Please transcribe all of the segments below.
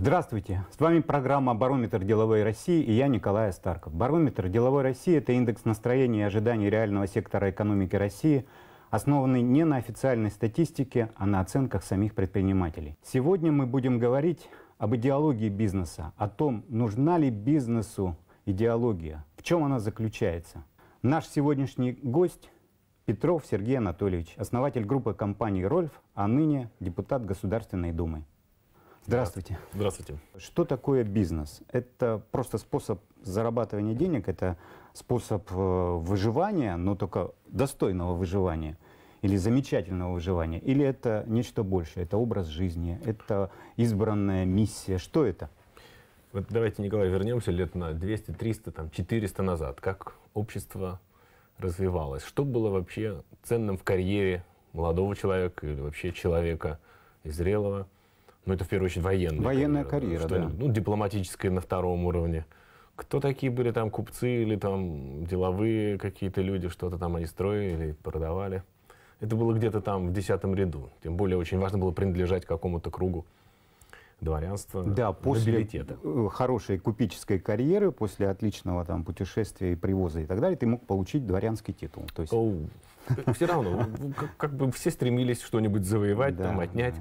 Здравствуйте! С вами программа «Барометр деловой России» и я Николай Старков. «Барометр деловой России» — это индекс настроения и ожиданий реального сектора экономики России, основанный не на официальной статистике, а на оценках самих предпринимателей. Сегодня мы будем говорить об идеологии бизнеса, о том, нужна ли бизнесу идеология, в чем она заключается. Наш сегодняшний гость — Петров Сергей Анатольевич, основатель группы компаний «Рольф», а ныне депутат Государственной Думы. Здравствуйте. Здравствуйте. Что такое бизнес? Это просто способ зарабатывания денег, это способ э, выживания, но только достойного выживания или замечательного выживания, или это нечто большее, это образ жизни, это избранная миссия, что это? Вот давайте, Николай, вернемся лет на 200, 300, там, 400 назад. Как общество развивалось? Что было вообще ценным в карьере молодого человека или вообще человека зрелого? ну это в первую очередь военная. Военная карьера, что, да. Ну, дипломатическая на втором уровне. Кто такие были там купцы или там деловые какие-то люди, что-то там они строили, продавали. Это было где-то там в десятом ряду. Тем более очень важно было принадлежать какому-то кругу дворянства, да, после нобилитета. Э, хорошей купеческой карьеры, после отличного там путешествия и привоза и так далее, ты мог получить дворянский титул. То есть... все равно, как, бы все стремились что-нибудь завоевать, там, отнять.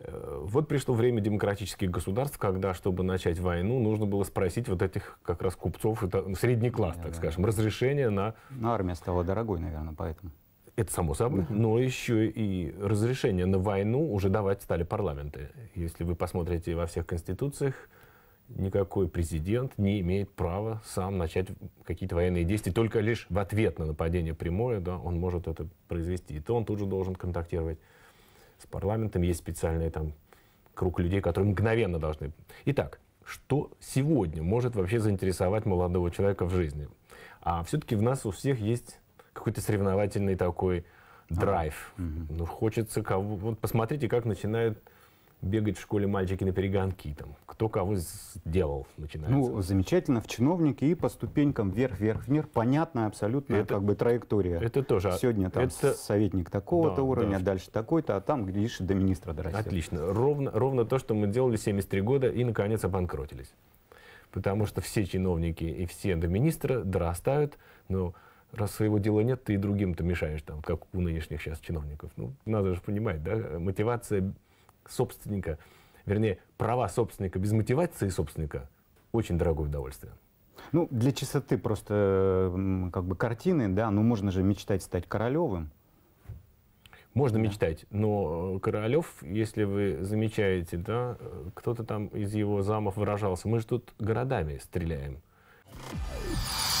Э, вот пришло время демократических государств, когда, чтобы начать войну, нужно было спросить вот этих как раз купцов, это ну, средний класс, да, так да, скажем, разрешение на... Но ну, армия стала дорогой, наверное, поэтому. Это само собой, но еще и разрешение на войну уже давать стали парламенты. Если вы посмотрите во всех конституциях, никакой президент не имеет права сам начать какие-то военные действия, только лишь в ответ на нападение прямое, да, он может это произвести. И то он тут же должен контактировать с парламентом, есть специальный там круг людей, которые мгновенно должны. Итак, что сегодня может вообще заинтересовать молодого человека в жизни? А все-таки в нас у всех есть какой-то соревновательный такой драйв. А, угу. Ну, хочется кого... Вот посмотрите, как начинают бегать в школе мальчики на перегонки, там, кто кого сделал, начинается. Ну, замечательно, в чиновники и по ступенькам вверх, вверх, вверх, понятная абсолютно это, как бы траектория. Это тоже. А, Сегодня там это, советник такого-то да, уровня, да, дальше такой-то, а там, глядишь, до министра дорастет. Отлично. Ровно, ровно то, что мы делали 73 года и, наконец, обанкротились. Потому что все чиновники и все до министра дорастают, но раз своего дела нет, ты и другим-то мешаешь, там, как у нынешних сейчас чиновников. Ну, надо же понимать, да, мотивация собственника, вернее, права собственника без мотивации собственника очень дорогое удовольствие. Ну, для чистоты просто как бы картины, да, ну можно же мечтать стать королевым. Можно да. мечтать, но э, Королев, если вы замечаете, да, э, кто-то там из его замов выражался, мы же тут городами стреляем. Thank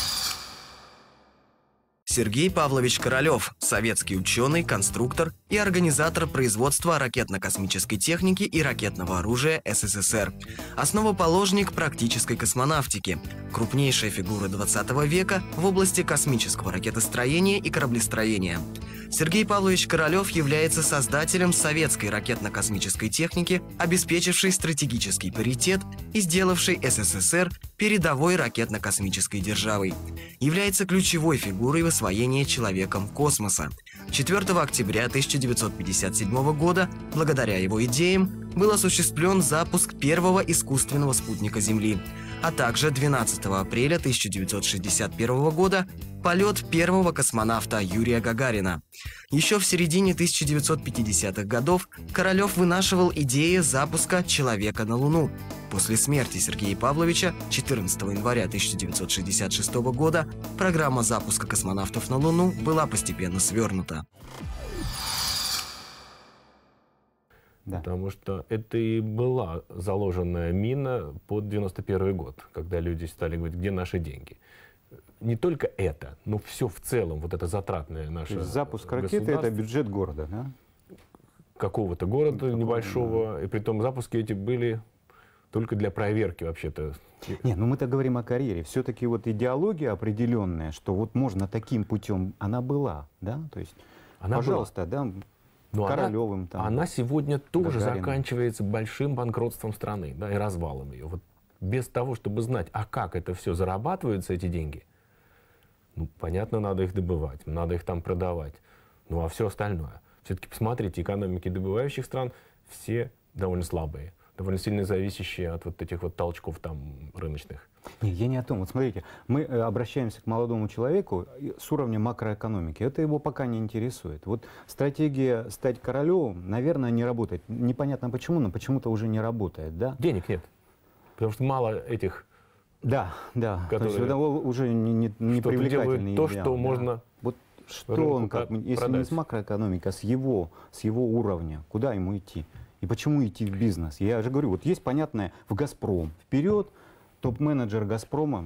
Сергей Павлович Королёв – советский ученый, конструктор и организатор производства ракетно-космической техники и ракетного оружия СССР, основоположник практической космонавтики, крупнейшая фигура 20 века в области космического ракетостроения и кораблестроения – Сергей Павлович Королев является создателем советской ракетно-космической техники, обеспечившей стратегический паритет и сделавшей СССР передовой ракетно-космической державой. Является ключевой фигурой в освоении человеком космоса. 4 октября 1957 года, благодаря его идеям, был осуществлен запуск первого искусственного спутника Земли, а также 12 апреля 1961 года полет первого космонавта Юрия Гагарина. Еще в середине 1950-х годов Королев вынашивал идеи запуска «Человека на Луну». После смерти Сергея Павловича 14 января 1966 года программа запуска космонавтов на Луну была постепенно свернута. Да. Потому что это и была заложенная мина под 91 год, когда люди стали говорить, где наши деньги не только это, но все в целом, вот это затратное наше Запуск ракеты – это бюджет города, да? Какого-то города Какого небольшого, да. и при том запуски эти были только для проверки вообще-то. Не, ну мы-то говорим о карьере. Все-таки вот идеология определенная, что вот можно таким путем, она была, да? То есть, она пожалуйста, была. да, но Королевым она, там. Она сегодня тоже Гагарин. заканчивается большим банкротством страны, да, и развалом ее. Вот без того, чтобы знать, а как это все зарабатываются, эти деньги – ну, понятно, надо их добывать, надо их там продавать. Ну, а все остальное. Все-таки посмотрите, экономики добывающих стран все довольно слабые довольно сильно зависящие от вот этих вот толчков там рыночных. Не, я не о том. Вот смотрите, мы э, обращаемся к молодому человеку с уровня макроэкономики. Это его пока не интересует. Вот стратегия стать королем, наверное, не работает. Непонятно почему, но почему-то уже не работает, да? Денег нет. Потому что мало этих да, да. Который, то есть уже не, не, не что привлекательный то, что да. можно вот что он, как, продать. если не с макроэкономика, с его, с его уровня, куда ему идти? И почему идти в бизнес? Я же говорю, вот есть понятное в «Газпром» вперед – топ-менеджер «Газпрома»,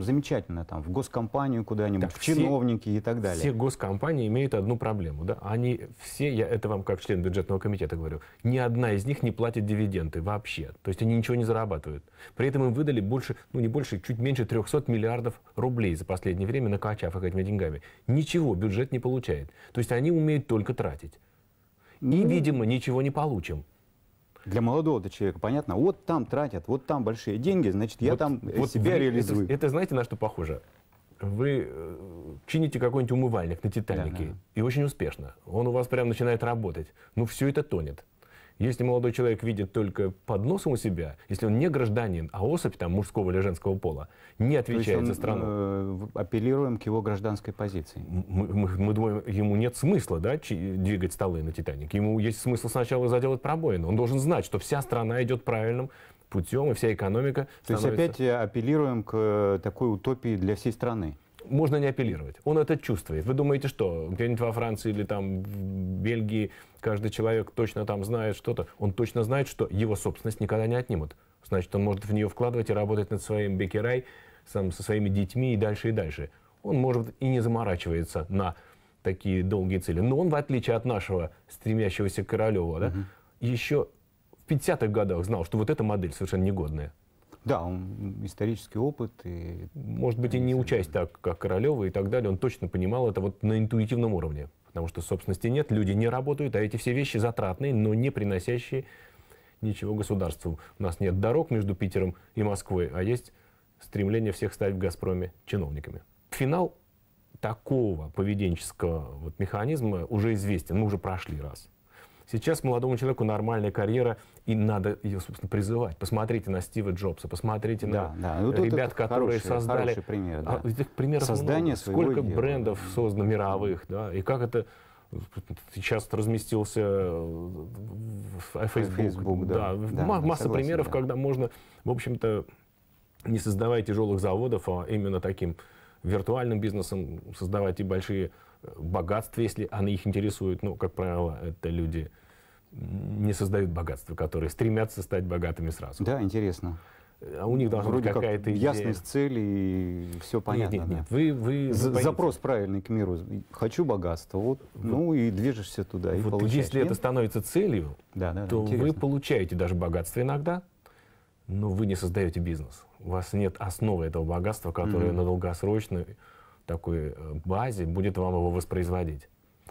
замечательно там, в госкомпанию куда-нибудь, да, в все, чиновники и так далее. Все госкомпании имеют одну проблему. Да? Они все, я это вам как член бюджетного комитета говорю, ни одна из них не платит дивиденды вообще. То есть они ничего не зарабатывают. При этом им выдали больше, ну не больше, чуть меньше 300 миллиардов рублей за последнее время, накачав их этими деньгами. Ничего бюджет не получает. То есть они умеют только тратить. И, ну, видимо, ничего не получим для молодого человека понятно, вот там тратят, вот там большие деньги, значит, я вот, там э, вот себя вы, реализую. Это, это знаете, на что похоже? Вы э, чините какой-нибудь умывальник на Титанике, да, да. и очень успешно. Он у вас прям начинает работать. Но ну, все это тонет. Если молодой человек видит только под носом у себя, если он не гражданин, а особь там мужского или женского пола, не отвечает он, за страну. Э, апеллируем к его гражданской позиции. Мы, мы, мы думаем, ему нет смысла да, двигать столы на Титаник. Ему есть смысл сначала заделать пробоину. Он должен знать, что вся страна идет правильным путем, и вся экономика То есть опять э, апеллируем к э, такой утопии для всей страны можно не апеллировать. Он это чувствует. Вы думаете, что где-нибудь во Франции или там в Бельгии каждый человек точно там знает что-то, он точно знает, что его собственность никогда не отнимут. Значит, он может в нее вкладывать и работать над своим бекерай, сам со своими детьми и дальше, и дальше. Он, может, и не заморачивается на такие долгие цели. Но он, в отличие от нашего стремящегося Королева, да, угу. еще в 50-х годах знал, что вот эта модель совершенно негодная. Да, он исторический опыт. И... Может быть, и не участь так, как Королева и так далее, он точно понимал это вот на интуитивном уровне потому что собственности нет, люди не работают, а эти все вещи затратные, но не приносящие ничего государству. У нас нет дорог между Питером и Москвой, а есть стремление всех стать в «Газпроме» чиновниками. Финал такого поведенческого вот механизма уже известен, мы уже прошли раз. Сейчас молодому человеку нормальная карьера, и надо ее, собственно, призывать. Посмотрите на Стива Джобса, посмотрите да, на да. Ну, ребят, которые хороший, создали... Хороший пример, да. а, этих примеров Создание много. Сколько дела. брендов создано мировых, да, и как это сейчас разместился э, в Facebook. Э, Facebook да, да, да, масса согласен, примеров, да. когда можно, в общем-то, не создавая тяжелых заводов, а именно таким виртуальным бизнесом создавать и большие богатств, если они их интересуют. Ну, как правило, это люди не создают богатства, которые стремятся стать богатыми сразу. Да, интересно. А у них должна Вроде быть какая-то как Ясность цели и все понятно. Нет, нет, нет. Да. Вы, вы, вы Запрос правильный к миру. Хочу богатство. Вот, вот. Ну и движешься туда. Вот и получаешь. если нет? это становится целью, да, да, то да, вы получаете даже богатство иногда, но вы не создаете бизнес. У вас нет основы этого богатства, которое mm-hmm. на долгосрочную такой э, базе будет вам его воспроизводить.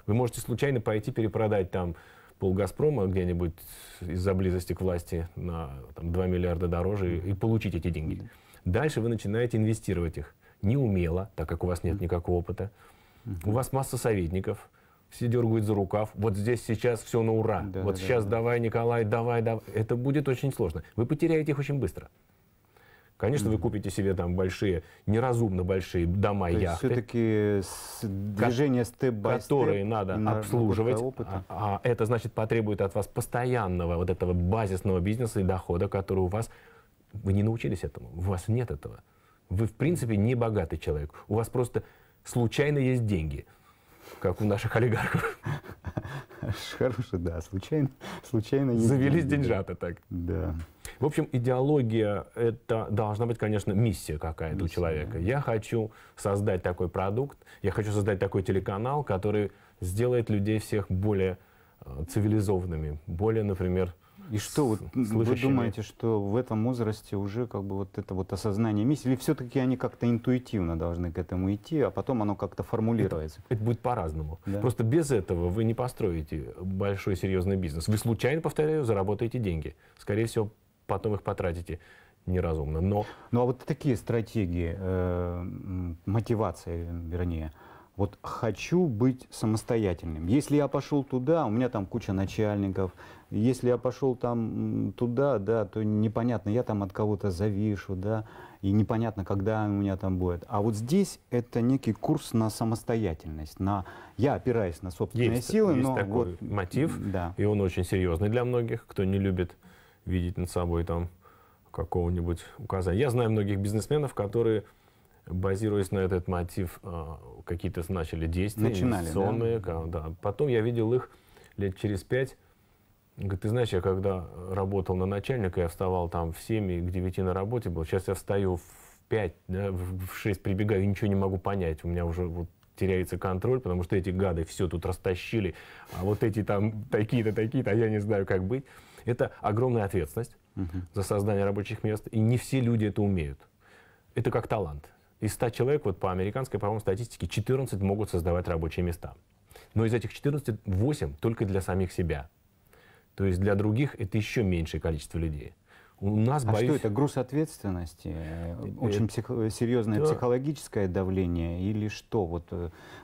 Вы можете случайно пойти перепродать там пол «Газпрома» где-нибудь из-за близости к власти на там, 2 миллиарда дороже и, и получить эти деньги. Дальше вы начинаете инвестировать их неумело, так как у вас нет никакого опыта. У вас масса советников, все дергают за рукав. Вот здесь сейчас все на ура. Да, вот да, сейчас да. давай, Николай, давай, давай. Это будет очень сложно. Вы потеряете их очень быстро. Конечно, вы купите себе там большие, неразумно большие дома, То яхты. все-таки движение степ by Которые надо на, обслуживать. Опыта. А, а это значит потребует от вас постоянного вот этого базисного бизнеса и дохода, который у вас... Вы не научились этому, у вас нет этого. Вы, в принципе, не богатый человек. У вас просто случайно есть деньги, как у наших олигархов. Хороший, да, случайно, случайно Завелись деньжата так. Да. В общем, идеология – это должна быть, конечно, миссия какая-то у человека. Я хочу создать такой продукт, я хочу создать такой телеканал, который сделает людей всех более э, цивилизованными, более, например, и что вот вы думаете, что в этом возрасте уже как бы вот это вот осознание миссии, или все-таки они как-то интуитивно должны к этому идти, а потом оно как-то формулируется? Это, это будет по-разному. Да? Просто без этого вы не построите большой серьезный бизнес. Вы случайно, повторяю, заработаете деньги. Скорее всего, потом их потратите неразумно. Но... Ну а вот такие стратегии, э, мотивации, вернее, вот хочу быть самостоятельным. Если я пошел туда, у меня там куча начальников. Если я пошел там туда, да, то непонятно, я там от кого-то завишу, да, и непонятно, когда у меня там будет. А вот здесь это некий курс на самостоятельность, на я опираюсь на собственные есть, силы, есть но такой вот мотив, да. и он очень серьезный для многих, кто не любит видеть над собой там какого-нибудь указания. Я знаю многих бизнесменов, которые, базируясь на этот мотив, э, какие-то начали действия Начинали, инвестиционные. Да? Да. Потом я видел их лет через пять. Говорит, ты знаешь, я когда работал на начальника, я вставал там в 7 к 9 на работе был. Сейчас я встаю в 5, да, в 6 прибегаю, и ничего не могу понять. У меня уже вот теряется контроль, потому что эти гады все тут растащили, а вот эти там такие-то, такие-то, а я не знаю, как быть. Это огромная ответственность угу. за создание рабочих мест, и не все люди это умеют. Это как талант. Из 100 человек, вот по американской, по-моему, статистике, 14 могут создавать рабочие места. Но из этих 14, 8 только для самих себя. То есть для других это еще меньшее количество людей. У нас, а боюсь... что это, груз ответственности? Э, э, очень э, псих... серьезное да. психологическое давление или что? Вот,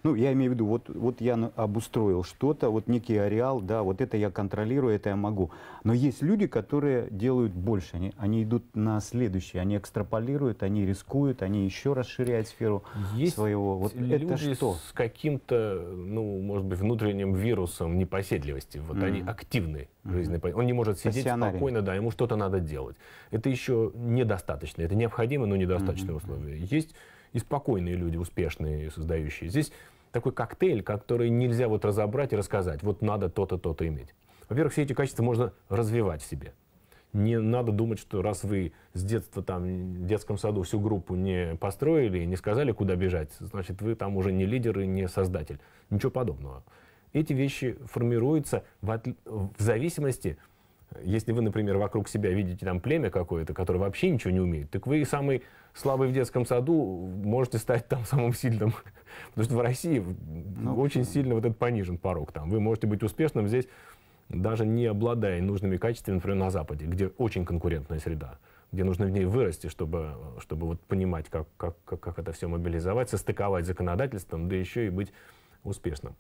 ну, я имею в виду, вот, вот я обустроил что-то, вот некий ареал, да, вот это я контролирую, это я могу. Но есть люди, которые делают больше, они, они идут на следующее, они экстраполируют, они рискуют, они еще расширяют сферу есть своего. Вот люди это что? с каким-то, ну, может быть, внутренним вирусом непоседливости, вот mm-hmm. они активны. Mm-hmm. Он не может сидеть спокойно, да, ему что-то надо делать делать. Это еще недостаточно. Это необходимо, но недостаточное mm-hmm. условие. Есть и спокойные люди, успешные, создающие. Здесь такой коктейль, который нельзя вот разобрать и рассказать. Вот надо то-то, то-то иметь. Во-первых, все эти качества можно развивать в себе. Не надо думать, что раз вы с детства там в детском саду всю группу не построили, и не сказали, куда бежать, значит, вы там уже не лидер и не создатель. Ничего подобного. Эти вещи формируются в, от... в зависимости от если вы, например, вокруг себя видите там племя какое-то, которое вообще ничего не умеет, так вы самый слабый в детском саду можете стать там самым сильным. Потому что в России ну, очень да. сильно вот этот понижен порог. Там. Вы можете быть успешным здесь, даже не обладая нужными качествами, например, на Западе, где очень конкурентная среда, где нужно в ней вырасти, чтобы, чтобы вот понимать, как, как, как, как это все мобилизовать, состыковать законодательством, да еще и быть успешным.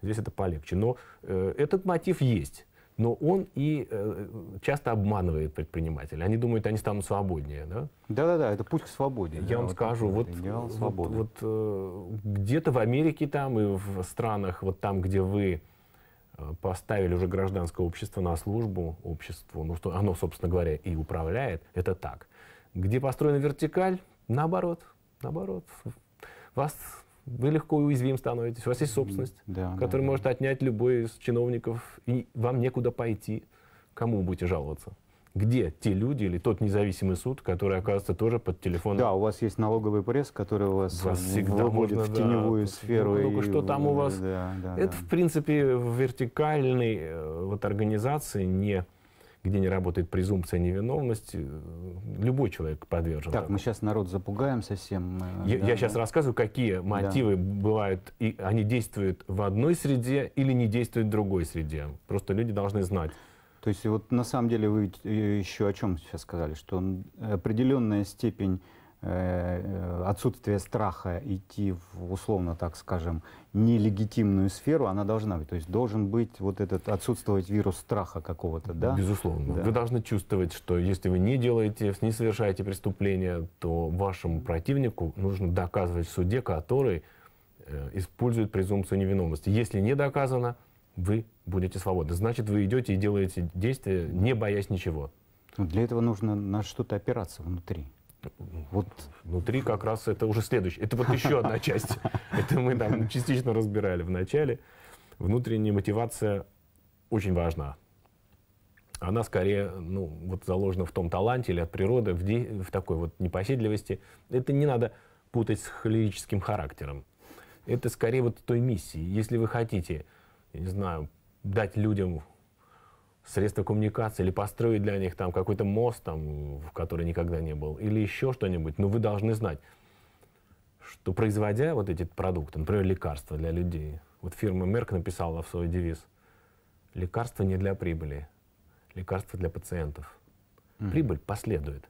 Здесь это полегче. Но э, этот мотив есть но он и э, часто обманывает предпринимателя. Они думают, они станут свободнее, да? Да-да-да, это путь к свободе. Я да, вам вот скажу, вот, вот, вот э, где-то в Америке там и в странах, вот там, где вы э, поставили уже гражданское общество на службу обществу, ну что оно, собственно говоря, и управляет, это так. Где построена вертикаль, наоборот, наоборот. Вас вы легко уязвим становитесь, у вас есть собственность, да, которую да, может да. отнять любой из чиновников, и вам некуда пойти. Кому будете жаловаться? Где те люди или тот независимый суд, который оказывается тоже под телефоном? Да, у вас есть налоговый пресс, который у вас, вас э, всегда выводит можно, в теневую да, сферу. Только ну, что там у вас? Да, да, Это, да. в принципе, в вертикальной э, вот, организации не где не работает презумпция невиновности, э, любой человек подвержен. Так, этому. мы сейчас народ запугаем совсем. Э, я, да, я сейчас рассказываю, какие мотивы да. бывают, и они действуют в одной среде или не действуют в другой среде. Просто люди должны знать. То есть вот на самом деле вы э, еще о чем сейчас сказали, что определенная степень Э, э, отсутствие страха идти в, условно так скажем, нелегитимную сферу, она должна быть. То есть должен быть вот этот, отсутствовать вирус страха какого-то, да? Безусловно. Да. Вы должны чувствовать, что если вы не делаете, не совершаете преступления, то вашему противнику нужно доказывать в суде, который э, использует презумпцию невиновности. Если не доказано, вы будете свободны. Значит, вы идете и делаете действия, не боясь ничего. Ну, для этого нужно на что-то опираться внутри. Вот внутри как раз это уже следующее. Это вот еще одна часть. Это мы там частично разбирали в начале. Внутренняя мотивация очень важна. Она скорее ну, вот заложена в том таланте или от природы, в, де... в такой вот непоседливости. Это не надо путать с холерическим характером. Это скорее вот той миссии. Если вы хотите, я не знаю, дать людям средства коммуникации, или построить для них там какой-то мост, там, в который никогда не был, или еще что-нибудь. Но ну, вы должны знать, что производя вот эти продукты, например, лекарства для людей, вот фирма Мерк написала в свой девиз, лекарства не для прибыли, лекарства для пациентов. Mm-hmm. Прибыль последует.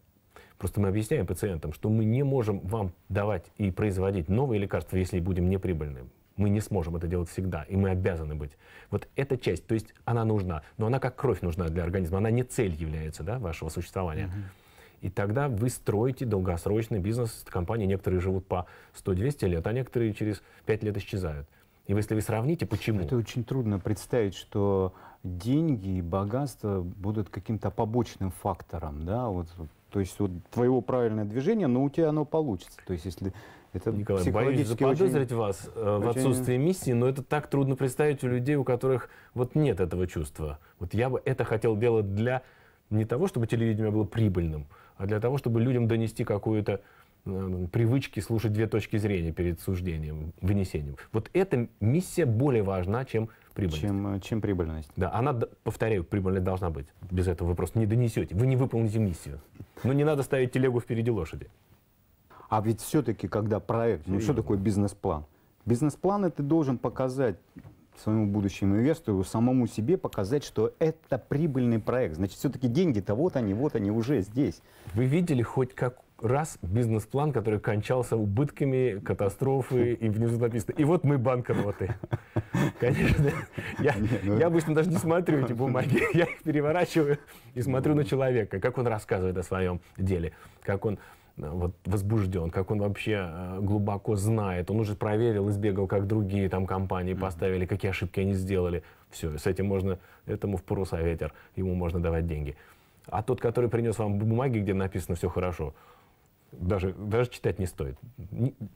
Просто мы объясняем пациентам, что мы не можем вам давать и производить новые лекарства, если будем неприбыльным. Мы не сможем это делать всегда, и мы обязаны быть. Вот эта часть, то есть она нужна, но она как кровь нужна для организма, она не цель является да, вашего существования. Uh-huh. И тогда вы строите долгосрочный бизнес. Компании некоторые живут по 100-200 лет, а некоторые через 5 лет исчезают. И если вы сравните, почему... Это очень трудно представить, что деньги и богатство будут каким-то побочным фактором, да, вот, то есть вот твоего правильного движения, но у тебя оно получится. То есть если это Николай, боюсь заподозрить э, очень... вас очень... в отсутствии миссии, но это так трудно представить у людей, у которых вот нет этого чувства. Вот я бы это хотел делать для не того, чтобы телевидение было прибыльным, а для того, чтобы людям донести какую-то э, привычки слушать две точки зрения перед суждением, вынесением. Вот эта миссия более важна, чем прибыльность. Чем, э, чем прибыльность. Да, она, повторяю, прибыльность должна быть. Без этого вы просто не донесете, вы не выполните миссию. Но ну, не надо ставить телегу впереди лошади. А ведь все-таки, когда проект, ну что такое бизнес-план? Бизнес-план ты должен показать своему будущему инвестору, самому себе показать, что это прибыльный проект. Значит, все-таки деньги-то вот они, вот они уже здесь. Вы видели хоть как раз бизнес-план, который кончался убытками, катастрофы, и внизу написано, и вот мы банкроты. Конечно, я, ну я обычно даже не смотрю эти бумаги, я их переворачиваю и смотрю на человека, как он рассказывает о своем деле, как он Э, вот возбужден, как он вообще э, глубоко знает. Он уже проверил, избегал, как другие там компании поставили, какие ошибки они сделали. Все, с этим можно, этому в паруса ветер, ему можно давать деньги. А тот, который принес вам бумаги, где написано все хорошо, даже, даже читать не стоит.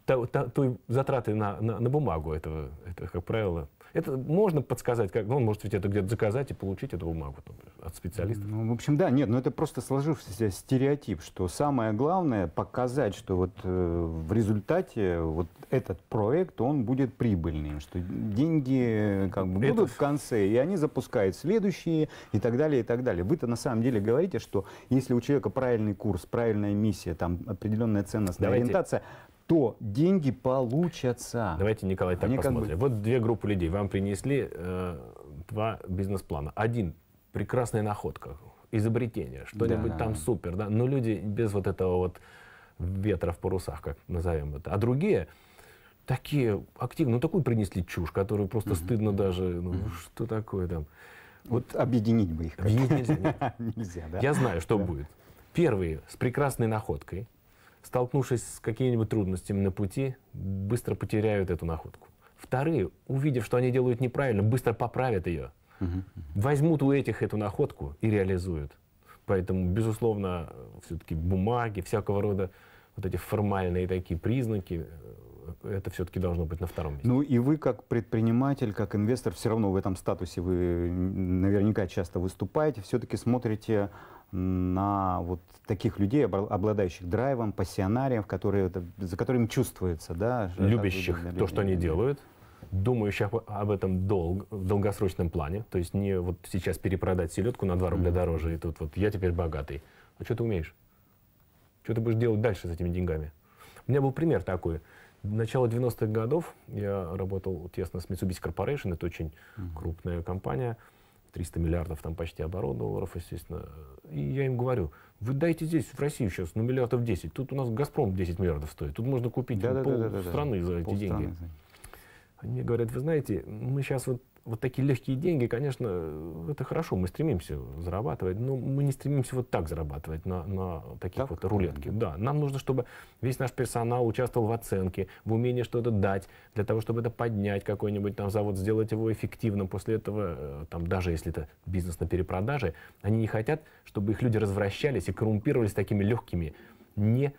Той, затраты на, на, на бумагу этого, это, как правило, это можно подсказать, как, ну, он может ведь это где-то заказать и получить эту бумагу например, от специалиста. Ну, в общем, да, нет, но это просто сложившийся стереотип, что самое главное показать, что вот э, в результате вот этот проект, он будет прибыльным, что деньги э, как бы будут это... в конце, и они запускают следующие и так далее, и так далее. Вы-то на самом деле говорите, что если у человека правильный курс, правильная миссия, там определенная ценностная Давайте. ориентация, то деньги получатся. Давайте, Николай, так Они посмотрим. Как бы... Вот две группы людей. Вам принесли э, два бизнес-плана. Один – прекрасная находка, изобретение, что-нибудь да. там супер. Да? Но люди без вот этого вот ветра в парусах, как назовем это. А другие такие активно ну такую принесли чушь, которую просто угу. стыдно даже, ну угу. что такое там. Вот объединить бы их. Объединить нельзя. нельзя да? Я знаю, что да. будет. Первые с прекрасной находкой – столкнувшись с какими-нибудь трудностями на пути, быстро потеряют эту находку. Вторые, увидев, что они делают неправильно, быстро поправят ее. Возьмут у этих эту находку и реализуют. Поэтому, безусловно, все-таки бумаги, всякого рода вот эти формальные такие признаки, э, это все-таки должно быть на втором месте. Ну и вы как предприниматель, как инвестор, все равно в этом статусе вы наверняка часто выступаете, все-таки смотрите на вот таких людей, обладающих драйвом, пассионарием, которые, за которыми чувствуется. Да, Любящих то, что они делают думающих об этом долг, в долгосрочном плане, то есть не вот сейчас перепродать селедку на 2 рубля mm-hmm. дороже, и тут вот я теперь богатый. А что ты умеешь? Что ты будешь делать дальше с этими деньгами? У меня был пример такой. Начало 90-х годов я работал тесно с Mitsubishi Corporation, это очень mm-hmm. крупная компания. 300 миллиардов там почти оборот долларов, естественно. И я им говорю, вы дайте здесь, в Россию сейчас, ну, миллиардов 10. Тут у нас «Газпром» 10 миллиардов стоит. Тут можно купить да, пол да, да, да, страны да, за пол эти деньги. За... Они говорят, вы знаете, мы сейчас вот вот такие легкие деньги, конечно, это хорошо, мы стремимся зарабатывать, но мы не стремимся вот так зарабатывать на, на таких так? вот рулетке. Да, нам нужно, чтобы весь наш персонал участвовал в оценке, в умении что-то дать, для того, чтобы это поднять какой-нибудь там завод, сделать его эффективным. После этого, э, там, даже если это бизнес на перепродаже, они не хотят, чтобы их люди развращались и коррумпировались такими легкими, не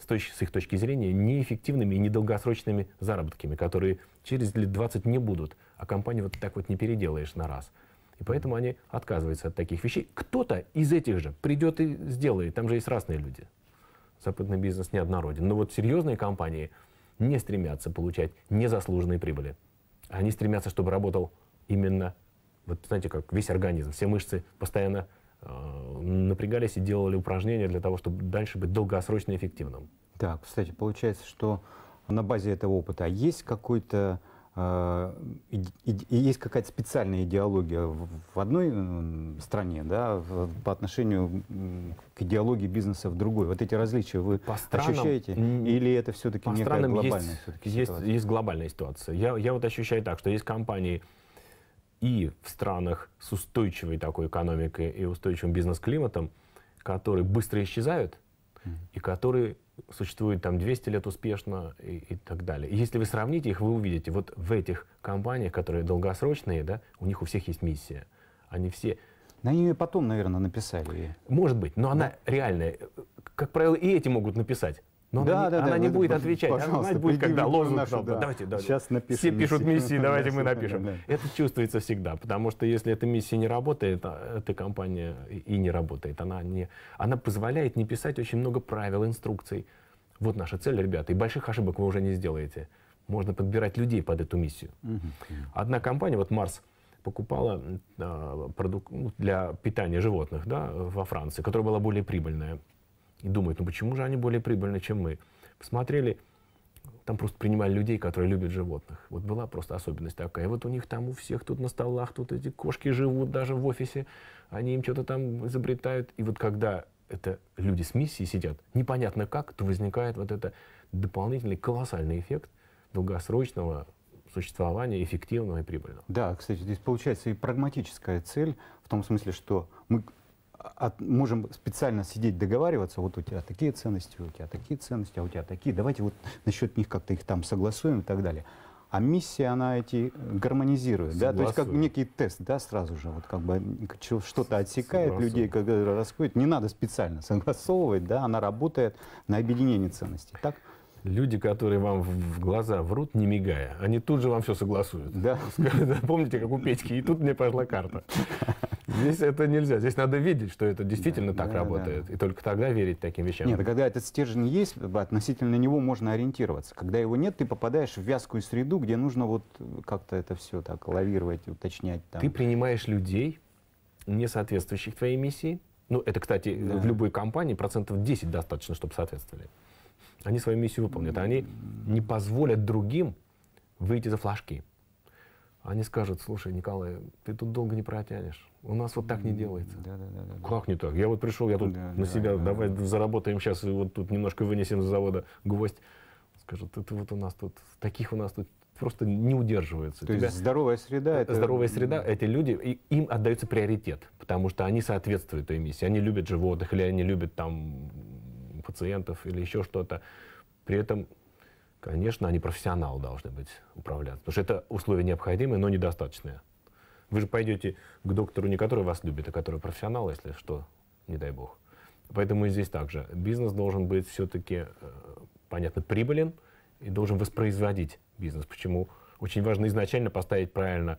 с, точки с их точки зрения, неэффективными и недолгосрочными заработками, которые через лет 20 не будут а компанию вот так вот не переделаешь на раз. И поэтому они отказываются от таких вещей. Кто-то из этих же придет и сделает. Там же есть разные люди. Западный бизнес неоднороден. Но вот серьезные компании не стремятся получать незаслуженные прибыли. Они стремятся, чтобы работал именно, вот знаете, как весь организм. Все мышцы постоянно э, напрягались и делали упражнения для того, чтобы дальше быть долгосрочно эффективным. Так, кстати, получается, что на базе этого опыта а есть какой-то и, а, и, и есть какая-то специальная идеология в, в одной стране, да, в, по отношению к идеологии бизнеса в другой. Вот эти различия вы по странам, ощущаете? Или это все-таки некая глобальная есть, есть, есть глобальная ситуация. Я, я вот ощущаю так, что есть компании и в странах с устойчивой такой экономикой и устойчивым бизнес-климатом, которые быстро исчезают, и которые существует там 200 лет успешно и, и так далее. если вы сравните их, вы увидите, вот в этих компаниях, которые долгосрочные, да, у них у всех есть миссия. Они все... На нее потом, наверное, написали. Может быть, но да? она реальная. Как правило, и эти могут написать. Но да, она, да, она да, не будет да, отвечать. Она знать будет, когда лозунг. Нашу, да. Давайте, да. Сейчас напишем. Все пишут миссии, давайте мы напишем. Это чувствуется всегда, потому что если эта миссия не работает, а эта компания и не работает. Она, не, она позволяет не писать очень много правил, инструкций. Вот наша цель, ребята, и больших ошибок вы уже не сделаете. Можно подбирать людей под эту миссию. Одна компания, вот Марс, покупала э, продукт ну, для питания животных да, во Франции, которая была более прибыльная и думают, ну почему же они более прибыльны, чем мы? Посмотрели, там просто принимали людей, которые любят животных. Вот была просто особенность такая. Вот у них там у всех тут на столах, тут эти кошки живут даже в офисе, они им что-то там изобретают. И вот когда это люди с миссией сидят, непонятно как, то возникает вот это дополнительный колоссальный эффект долгосрочного существования эффективного и прибыльного. Да, кстати, здесь получается и прагматическая цель, в том смысле, что мы от, можем специально сидеть договариваться, вот у тебя такие ценности, у тебя такие ценности, а у тебя такие, давайте вот насчет них как-то их там согласуем и так далее. А миссия, она эти э, гармонизирует, Согласую. да, то есть как некий тест, да, сразу же, вот как бы что-то отсекает Согласую. людей, когда расходит, не надо специально согласовывать, да, она работает на объединение ценностей, так? Люди, которые вам в глаза врут, не мигая, они тут же вам все согласуют. Да. Помните, как у Петьки, и тут мне пошла карта. Здесь это нельзя. Здесь надо видеть, что это действительно да, так да, работает. Да. И только тогда верить таким вещам. Нет, когда этот стержень есть, относительно него можно ориентироваться. Когда его нет, ты попадаешь в вязкую среду, где нужно вот как-то это все так лавировать, уточнять. Там. Ты принимаешь людей, не соответствующих твоей миссии. Ну, это, кстати, да. в любой компании процентов 10 достаточно, чтобы соответствовали. Они свою миссию выполнят. Они не позволят другим выйти за флажки они скажут, слушай, Николай, ты тут долго не протянешь. У нас вот так не делается. Да, да, да, да. Как не так? Я вот пришел, я тут да, на да, себя, да, давай да, заработаем сейчас, и вот тут немножко вынесем с завода гвоздь. Скажут, это вот у нас тут, таких у нас тут просто не удерживается. То Тебя... есть здоровая среда. Это... Здоровая среда, эти люди, и им отдается приоритет, потому что они соответствуют этой миссии. Они любят животных, или они любят там пациентов, или еще что-то. При этом конечно, они профессионалы должны быть управляться. Потому что это условие необходимое, но недостаточное. Вы же пойдете к доктору, не который вас любит, а который профессионал, если что, не дай бог. Поэтому и здесь также. Бизнес должен быть все-таки, э, понятно, прибылен и должен воспроизводить бизнес. Почему? Очень важно изначально поставить правильно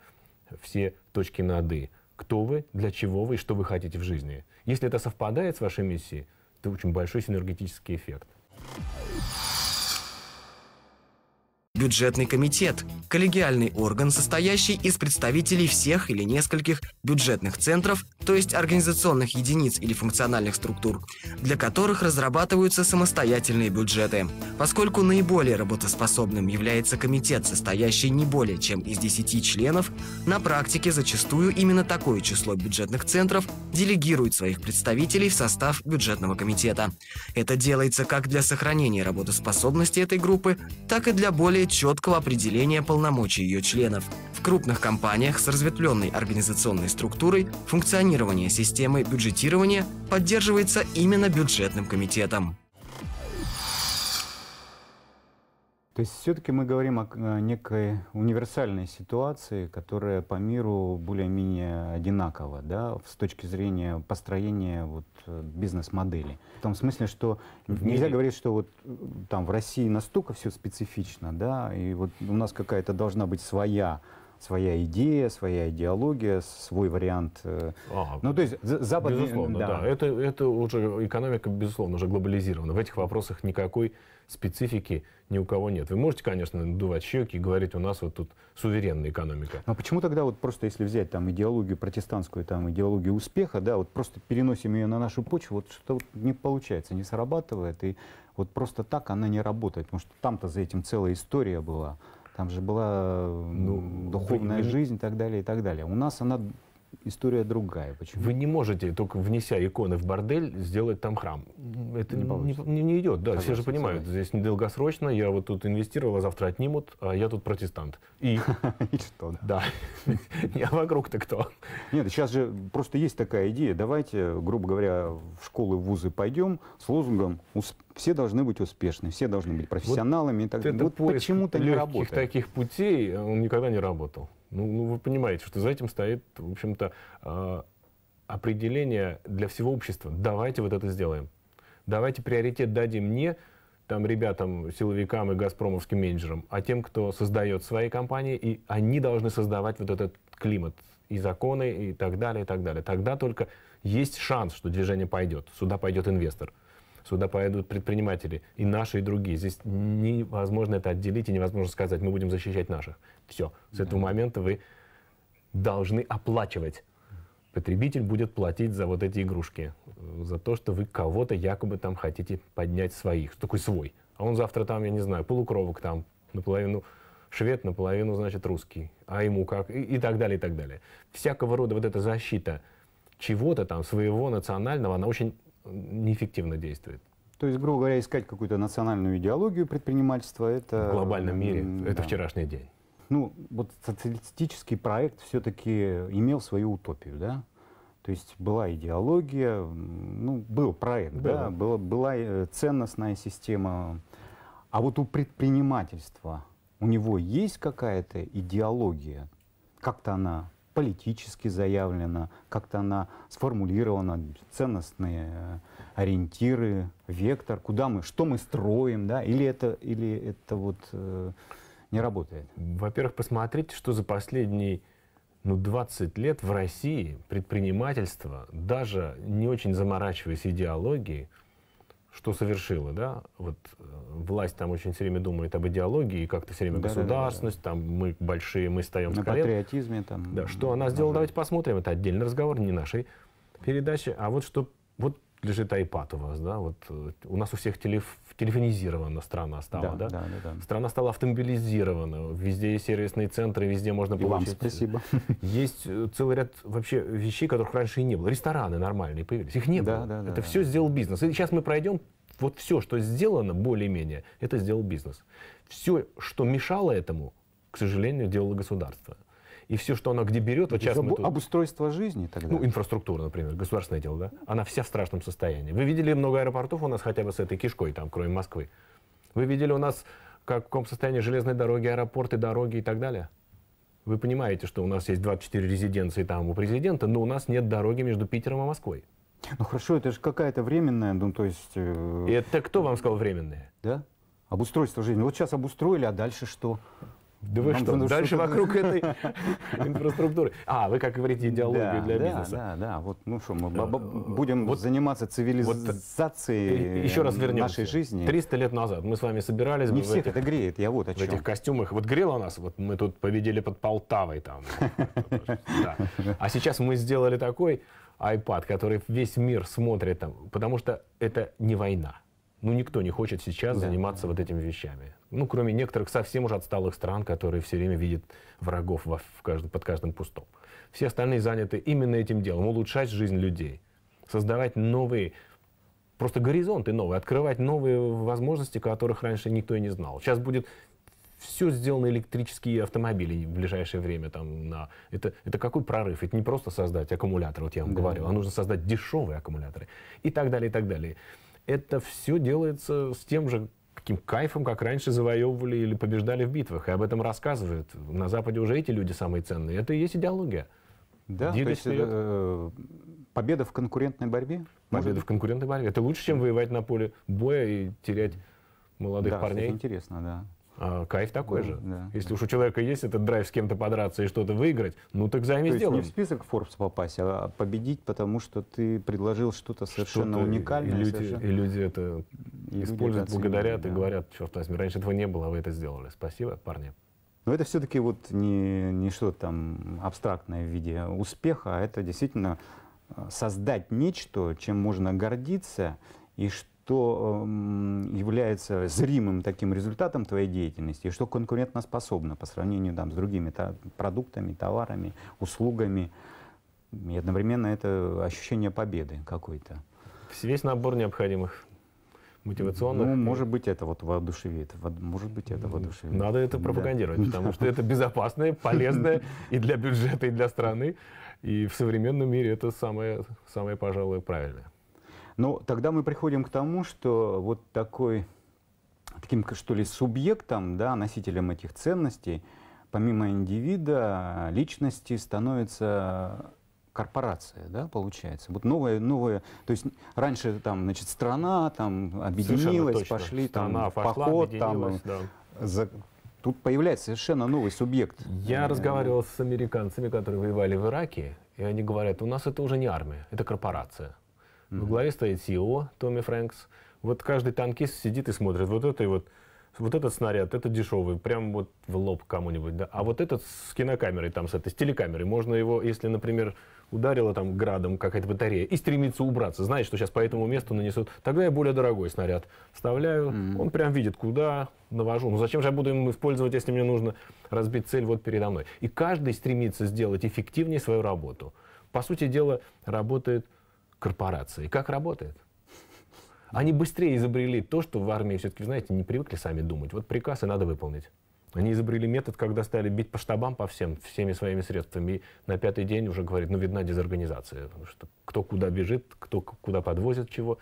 все точки над «и». Кто вы, для чего вы и что вы хотите в жизни. Если это совпадает с вашей миссией, то очень большой синергетический эффект. Бюджетный комитет – коллегиальный орган, состоящий из представителей всех или нескольких бюджетных центров, то есть организационных единиц или функциональных структур, для которых разрабатываются самостоятельные бюджеты. Поскольку наиболее работоспособным является комитет, состоящий не более чем из 10 членов, на практике зачастую именно такое число бюджетных центров делегирует своих представителей в состав бюджетного комитета. Это делается как для сохранения работоспособности этой группы, так и для более четкого определения полномочий ее членов. В крупных компаниях с разветвленной организационной структурой функционирование системы бюджетирования поддерживается именно бюджетным комитетом. То есть все-таки мы говорим о э, некой универсальной ситуации, которая по миру более-менее одинакова, да, с точки зрения построения вот э, бизнес-модели. В том смысле, что нельзя говорить, что вот э, там в России настолько все специфично, да, и вот у нас какая-то должна быть своя своя идея, своя идеология, свой вариант. Ага. Ну, то есть Запад... Безусловно, да. да. Это, это уже экономика, безусловно, уже глобализирована. В этих вопросах никакой специфики ни у кого нет. Вы можете, конечно, надувать щеки и говорить, у нас вот тут суверенная экономика. А почему тогда вот просто, если взять там идеологию протестантскую, там идеологию успеха, да, вот просто переносим ее на нашу почву, вот что вот не получается, не срабатывает, и вот просто так она не работает, потому что там-то за этим целая история была. Там же была ну, духовная вы... жизнь и так далее, и так далее. У нас она история другая. Почему? Вы не можете, только внеся иконы в бордель, сделать там храм. Это не, ну, получится. не, не идет, да, все же понимают. Согласен. Здесь недолгосрочно, я вот тут инвестировал, а завтра отнимут, а я тут протестант. И, что, да? Да. А вокруг-то кто? Нет, сейчас же просто есть такая идея. Давайте, грубо говоря, в школы, в вузы пойдем с лозунгом все должны быть успешны, все должны быть профессионалами и так далее. Вот почему-то не работает. таких путей он никогда не работал. Ну, ну вы понимаете, что за этим стоит, в общем-то, э, определение для всего общества. Давайте вот это сделаем. Давайте приоритет дадим не там ребятам, силовикам и газпромовским менеджерам, а тем, кто создает свои компании, и они должны создавать вот этот климат и законы, и так далее, и так далее. Тогда только есть шанс, что движение пойдет, сюда пойдет инвестор сюда пойдут предприниматели, и наши, и другие. Здесь невозможно это отделить, и невозможно сказать, мы будем защищать наших. Все, с этого момента вы должны оплачивать. Потребитель будет платить за вот эти игрушки, э, за то, что вы кого-то якобы там хотите поднять своих, такой свой. А он завтра там, я не знаю, полукровок там, наполовину швед, наполовину, значит, русский, а ему как, и, и так далее, и так далее. Всякого рода вот эта защита чего-то там своего национального, она очень неэффективно действует. То есть, грубо говоря, искать какую-то национальную идеологию предпринимательства, это... В глобальном мире, да. это вчерашний день. Ну, вот социалистический проект все-таки имел свою утопию, да? То есть была идеология, ну, был проект, да, да? Была, была э, ценностная система. А вот у предпринимательства, у него есть какая-то идеология? Как-то она политически заявлена, как-то она сформулирована, ценностные э, ориентиры, вектор, куда мы, что мы строим, да, или это, или это вот э, не работает? Во-первых, посмотрите, что за последние ну, 20 лет в России предпринимательство, даже не очень заморачиваясь идеологией, что совершила, да, вот э, власть там очень все время думает об идеологии, как-то все время да, государственность, да, да, да. там мы большие, мы стоим на патриотизме там. Да, что она сделала, давайте посмотрим, это отдельный разговор, не нашей передачи, а вот что вот лежит iPad у вас, да, вот э, у нас у всех телеф телефонизирована страна стала, да, да? Да, да, да? Страна стала автомобилизирована, везде есть сервисные центры, везде можно и получить. Вам э, спасибо. Есть э, целый ряд вообще вещей, которых раньше и не было. Рестораны нормальные появились, их не да, было. Да, да, это да, все да. сделал бизнес. И сейчас мы пройдем вот все, что сделано более-менее, это сделал бизнес. Все, что мешало этому, к сожалению, делало государство и все, что она где берет, вот сейчас мы тут... Обустройство жизни тогда? Ну, инфраструктура, например, государственное дело, да? Она вся в страшном состоянии. Вы видели много аэропортов у нас хотя бы с этой кишкой, там, кроме Москвы? Вы видели у нас, как, в каком состоянии железные дороги, аэропорты, дороги и так далее? Вы понимаете, что у нас есть 24 резиденции там у президента, но у нас нет дороги между Питером и Москвой. Ну хорошо, это же какая-то временная, ну то есть... Э... Это кто вам сказал временная? Да? Обустройство жизни. Вот сейчас обустроили, а дальше что? Да вы Нам что, нужно дальше что-то... вокруг этой инфраструктуры. А, вы, как говорите, идеологию да, для да, бизнеса. Да, да, вот, ну что, мы э, будем вот, заниматься цивилизацией вот, еще раз вернемся. нашей жизни. 300 лет назад мы с вами собирались... Не всех этих, это греет, я вот о чем. В этих костюмах. Вот грело нас, вот мы тут победили под Полтавой там. А сейчас мы сделали такой iPad, который весь мир смотрит там, потому что это не война ну, никто не хочет сейчас да. заниматься вот этими вещами. Ну, кроме некоторых совсем уже отсталых стран, которые все время видят врагов во, в каждом, под каждым кустом. Все остальные заняты именно этим делом, улучшать жизнь людей, создавать новые, просто горизонты новые, открывать новые возможности, которых раньше никто и не знал. Сейчас будет все сделано электрические автомобили в ближайшее время. Там, на... это, это какой прорыв? Это не просто создать аккумулятор, вот я вам да. говорю, а нужно создать дешевые аккумуляторы и так далее, и так далее это все делается с тем же каким кайфом, как раньше завоевывали или побеждали в битвах. И об этом рассказывают. На Западе уже эти люди самые ценные. Это и есть идеология. Да, то есть, э, победа в конкурентной борьбе? Победа может... в конкурентной борьбе. Это лучше, чем воевать на поле боя и терять молодых да, парней. Да, интересно, да. А, кайф такой да, же. Да, Если да. уж у человека есть этот драйв с кем-то подраться и что-то выиграть, ну так займи сделаем. не в список Forbes попасть, а победить, потому что ты предложил что-то совершенно что уникальное. И люди, совершенно... И люди это и используют, люди благодарят да. и говорят, черт возьми, раньше этого не было, а вы это сделали. Спасибо, парни. Но это все-таки вот не, не что-то там абстрактное в виде успеха, а это действительно э, создать нечто, чем можно гордиться, и что что эм, является зримым таким результатом твоей деятельности, и что конкурентоспособно по сравнению там, с другими та, продуктами, товарами, услугами. И одновременно это ощущение победы какой-то. Весь набор необходимых мотивационных. Ну, может быть, это вот воодушевит. Может быть, это воодушевит. Надо это пропагандировать, да. потому что это безопасное, полезное и для бюджета, и для страны. И в современном мире это самое, самое пожалуй, правильное. Но ну, тогда мы приходим к тому, что вот такой, таким, что ли, субъектом, да, носителем этих ценностей, помимо индивида, личности становится корпорация, да, получается. Вот новая, новая, то есть раньше там, значит, страна там объединилась, пошли страна там пошла, поход, там, да. за, тут появляется совершенно новый субъект. Я э разговаривал с американцами, которые воевали в Ираке, и они говорят, у нас это уже не армия, это корпорация. Mm-hmm. В главе стоит СИО e Томми Фрэнкс. Вот каждый танкист сидит и смотрит. Вот этот вот вот этот снаряд, это дешевый, прям вот в лоб кому-нибудь, да. А вот этот с кинокамерой, там, с этой, с телекамерой, можно его, если, например, ударила там градом какая-то батарея и стремится убраться, знает, что сейчас по этому месту нанесут, тогда я более дорогой снаряд вставляю, mm-hmm. он прям видит, куда навожу. Ну зачем же я буду им использовать, если мне нужно разбить цель вот передо мной? И каждый стремится сделать эффективнее свою работу. По сути дела, работает корпорации. Как работает? Они быстрее изобрели то, что в армии все-таки, знаете, не привыкли сами думать. Вот приказы надо выполнить. Они изобрели метод, когда стали бить по штабам по всем, всеми своими средствами. И на пятый день уже говорит, ну, видна дезорганизация. Что кто куда бежит, кто куда подвозит чего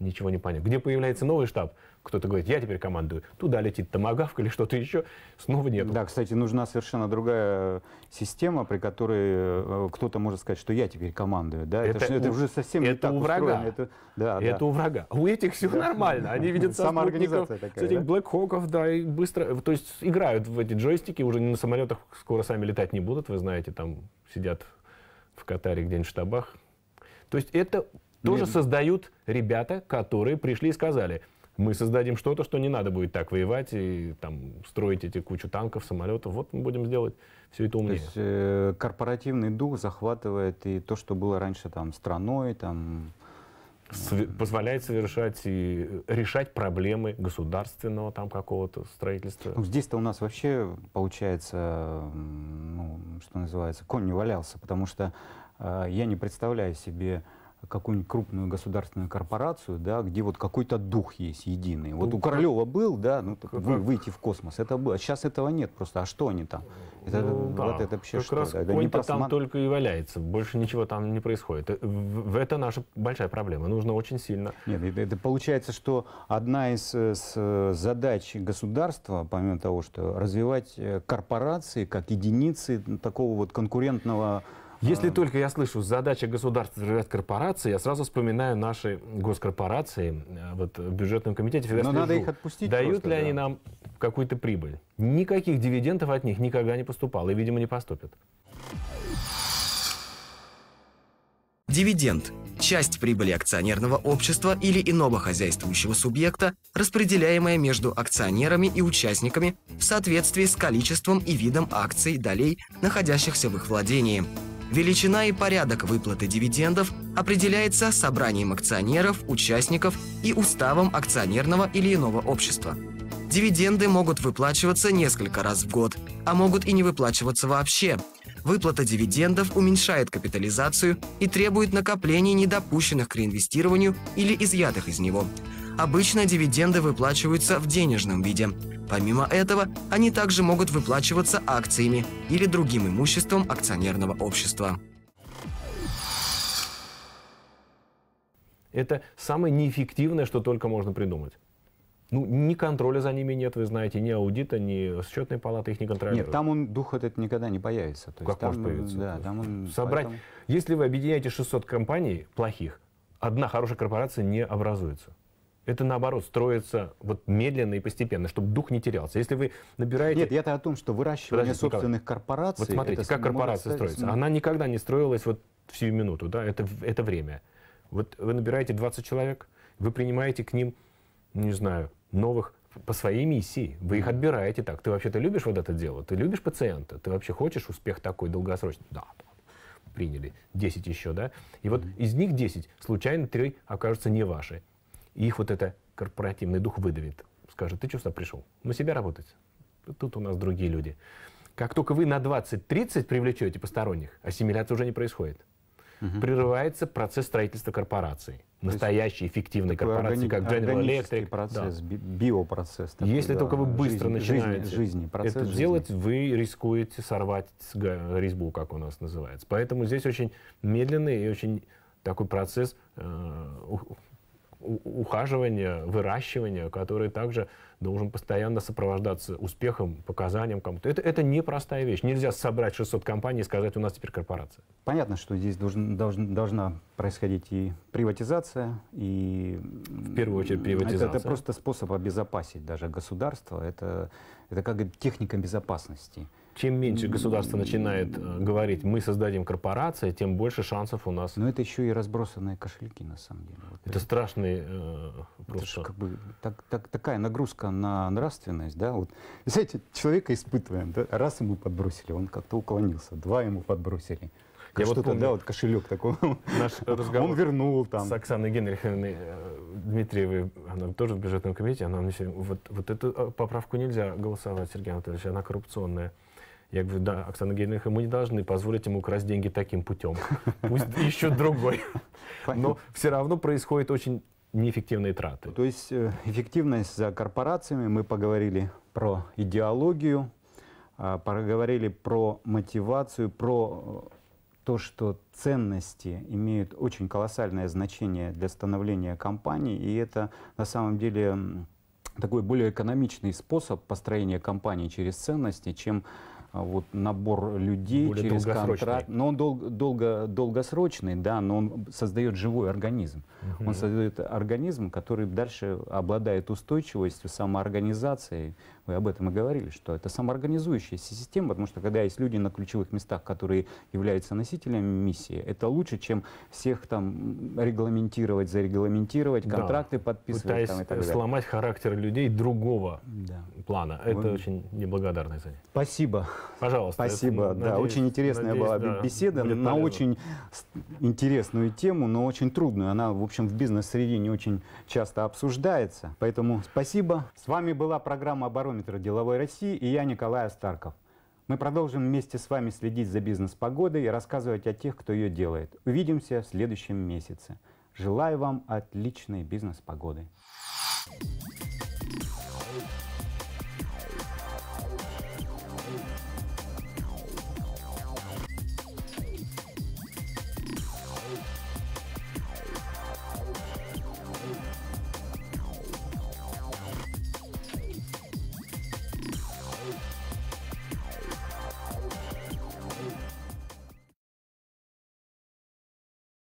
ничего не понятно. Где появляется новый штаб, кто-то говорит, я теперь командую, туда летит томагавка или что-то еще, снова нет. Да, кстати, нужна совершенно другая система, при которой э, кто-то может сказать, что я теперь командую. Да? Это, это, это у, уже совсем это не так у врага. Это, да, это да. у врага. У этих все да. нормально, они видят сотрудников, с этих Блэкхоков, да, и быстро, то есть играют в эти джойстики, уже на самолетах скоро сами летать не будут, вы знаете, там сидят в Катаре где-нибудь в штабах. То есть это тоже Нет. создают ребята, которые пришли и сказали, мы создадим что-то, что не надо будет так воевать и там строить эти кучу танков, самолетов. Вот мы будем сделать все это умнее. То есть э, корпоративный дух захватывает и то, что было раньше там страной, там Св позволяет совершать и э, решать проблемы государственного там какого-то строительства. Ну, здесь-то у нас вообще получается, ну, что называется, конь не валялся, потому что э, я не представляю себе какую-нибудь крупную государственную корпорацию, да, где вот какой-то дух есть единый. Вот у Королева был, да, ну, вы, выйти в космос, это было. Сейчас а этого нет просто. А что они там? Это, ну, вот да. это вообще как что? Раз это не просман... там только и валяется, больше ничего там не происходит. Это, это наша большая проблема, нужно очень сильно. Нет, это, это получается, что одна из э, с, э, задач государства, помимо того, что развивать э, корпорации как единицы такого вот конкурентного если а. только я слышу задача государства развивать корпорации, я сразу вспоминаю наши госкорпорации э, вот, в бюджетном комитете. Но надо их отпустить. Дают просто, ли да. они нам какую-то прибыль? Никаких дивидендов от них никогда не поступало и, видимо, не поступит. Дивиденд – часть прибыли акционерного общества или иного хозяйствующего субъекта, распределяемая между акционерами и участниками в соответствии с количеством и видом акций долей, находящихся в их владении. Величина и порядок выплаты дивидендов определяется собранием акционеров, участников и уставом акционерного или иного общества. Дивиденды могут выплачиваться несколько раз в год, а могут и не выплачиваться вообще. Выплата дивидендов уменьшает капитализацию и требует накопления недопущенных к реинвестированию или изъятых из него. Обычно дивиденды выплачиваются в денежном виде. Помимо этого, они также могут выплачиваться акциями или другим имуществом акционерного общества. Это самое неэффективное, что только можно придумать. Ну, ни контроля за ними нет, вы знаете, ни аудита, ни счетной палаты их не контролируют. Нет, там он, дух этот никогда не появится. То есть как там, может появиться? Да, там он, Собрать, поэтому... Если вы объединяете 600 компаний плохих, одна хорошая корпорация не образуется. Это, наоборот, строится вот медленно и постепенно, чтобы дух не терялся. Если вы набираете... Нет, я-то о том, что выращивание Подождите, собственных Николай, корпораций... Вот смотрите, как корпорация строится. Она никогда не строилась вот в сию минуту, да, это, это время. Вот вы набираете 20 человек, вы принимаете к ним, не знаю, новых по своей миссии. Вы их отбираете так. Ты вообще-то любишь вот это дело? Ты любишь пациента? Ты вообще хочешь успех такой долгосрочный? Да, приняли. 10 еще, да? И вот mm-hmm. из них 10 случайно 3 окажутся не ваши. И их вот это корпоративный дух выдавит. Скажет, ты что сюда пришел? На себя работать. Тут у нас другие люди. Как только вы на 20-30 привлечете посторонних, ассимиляция уже не происходит. Угу. Прерывается процесс строительства корпораций. Настоящей эффективной корпорации, органи- как General Electric. процесс, да. биопроцесс. Такой, Если да, только вы быстро жизнь, начинаете жизни, процесс это жизни. делать, вы рискуете сорвать резьбу, как у нас называется. Поэтому здесь очень медленный и очень такой процесс э, ухаживания, выращивания, который также должен постоянно сопровождаться успехом, показанием кому-то. Это, это непростая вещь. Нельзя собрать 600 компаний и сказать, у нас теперь корпорация. Понятно, что здесь должен, должен, должна происходить и приватизация, и... В первую очередь приватизация. Это, это просто способ обезопасить даже государство. Это это как техника безопасности. Чем меньше государство начинает э, говорить, мы создадим корпорации, тем больше шансов у нас. Но это еще и разбросанные кошельки, на самом деле. Вот это, это страшный э, просто... Это как бы, так, так, такая нагрузка на нравственность, да, вот. Знаете, человека испытываем, да? раз ему подбросили, он как-то уклонился, два ему подбросили, я вот помню, да, вот кошелек такой. Наш разговор. Он вернул там. С Оксаной Генриховной э, э, Дмитриевой, она тоже в бюджетном комитете, она мне сегодня, вот, вот эту э, поправку нельзя голосовать, Сергей Анатольевич, она коррупционная. Я говорю, да, Оксана Геннадьевна, мы не должны позволить ему украсть деньги таким путем. Пусть еще другой. Но все равно происходит очень неэффективные траты. То есть эффективность за корпорациями, мы поговорили про идеологию, а, поговорили про мотивацию, про то, что ценности имеют очень колоссальное значение для становления компании, и это на самом деле такой более экономичный способ построения компании через ценности, чем а, вот набор людей Более через контракт. Но он дол долго, долгосрочный, да, но он создает живой организм. Угу. Он создает организм, который дальше обладает устойчивостью, самоорганизацией. Вы об этом и говорили, что это самоорганизующаяся система, потому что когда есть люди на ключевых местах, которые являются носителями миссии, это лучше, чем всех там регламентировать, зарегламентировать, контракты да. подписывать. Пытаясь там, и так э, далее. сломать характер людей другого да. плана. Это Вы... очень неблагодарное занятие. Спасибо. Пожалуйста. Спасибо. Надеюсь, да, очень интересная надеюсь, была да, беседа на полезно. очень интересную тему, но очень трудную. Она, в общем, в бизнес-среде не очень часто обсуждается. Поэтому спасибо. С вами была программа «Барометр деловой России» и я Николай Астарков. Мы продолжим вместе с вами следить за бизнес-погодой и рассказывать о тех, кто ее делает. Увидимся в следующем месяце. Желаю вам отличной бизнес-погоды. Thank you.